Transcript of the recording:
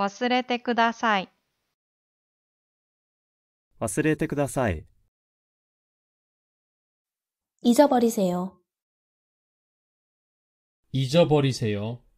忘れてください。忘れてください。잊어버리세요잊어버리세요